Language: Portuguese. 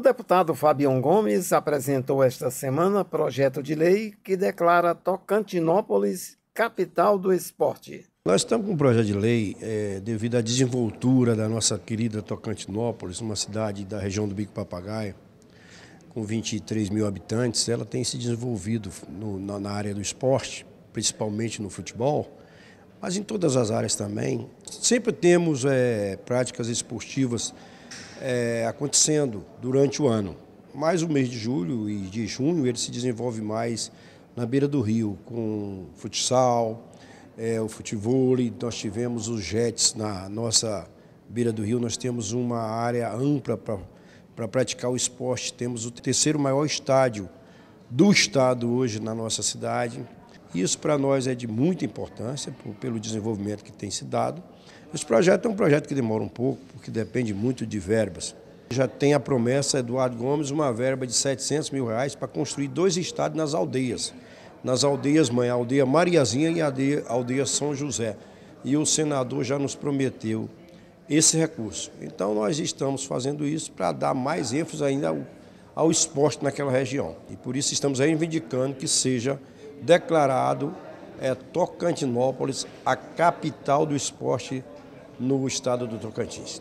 O deputado Fabião Gomes apresentou esta semana projeto de lei que declara Tocantinópolis capital do esporte. Nós estamos com um projeto de lei é, devido à desenvoltura da nossa querida Tocantinópolis, uma cidade da região do Bico Papagaio, com 23 mil habitantes. Ela tem se desenvolvido no, na, na área do esporte, principalmente no futebol mas em todas as áreas também. Sempre temos é, práticas esportivas é, acontecendo durante o ano, mas o mês de julho e de junho ele se desenvolve mais na beira do rio, com futsal, é, o futebol, nós tivemos os jets na nossa beira do rio, nós temos uma área ampla para praticar o esporte, temos o terceiro maior estádio do estado hoje na nossa cidade, isso para nós é de muita importância por, pelo desenvolvimento que tem se dado. Esse projeto é um projeto que demora um pouco, porque depende muito de verbas. Já tem a promessa, Eduardo Gomes, uma verba de 700 mil reais para construir dois estádios nas aldeias. Nas aldeias, mãe, a aldeia Mariazinha e a aldeia, a aldeia São José. E o senador já nos prometeu esse recurso. Então nós estamos fazendo isso para dar mais ênfase ainda ao, ao esporte naquela região. E por isso estamos reivindicando que seja declarado é, Tocantinópolis a capital do esporte no estado do Tocantins.